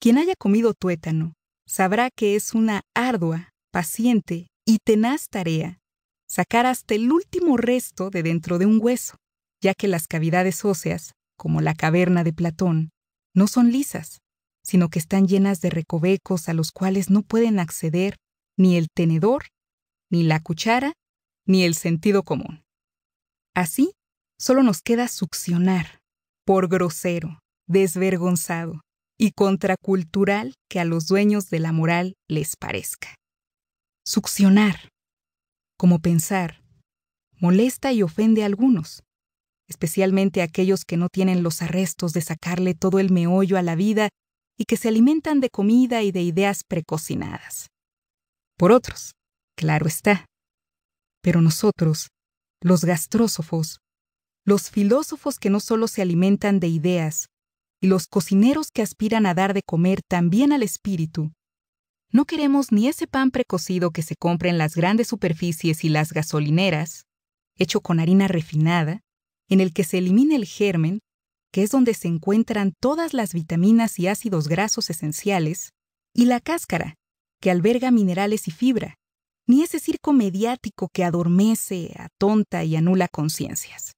Quien haya comido tuétano sabrá que es una ardua, paciente y tenaz tarea sacar hasta el último resto de dentro de un hueso, ya que las cavidades óseas, como la caverna de Platón, no son lisas, sino que están llenas de recovecos a los cuales no pueden acceder ni el tenedor, ni la cuchara, ni el sentido común. Así, solo nos queda succionar, por grosero, desvergonzado, y contracultural que a los dueños de la moral les parezca. Succionar, como pensar, molesta y ofende a algunos, especialmente a aquellos que no tienen los arrestos de sacarle todo el meollo a la vida y que se alimentan de comida y de ideas precocinadas. Por otros, claro está. Pero nosotros, los gastrósofos, los filósofos que no solo se alimentan de ideas, y los cocineros que aspiran a dar de comer también al espíritu. No queremos ni ese pan precocido que se compra en las grandes superficies y las gasolineras, hecho con harina refinada, en el que se elimina el germen, que es donde se encuentran todas las vitaminas y ácidos grasos esenciales, y la cáscara, que alberga minerales y fibra, ni ese circo mediático que adormece, atonta y anula conciencias.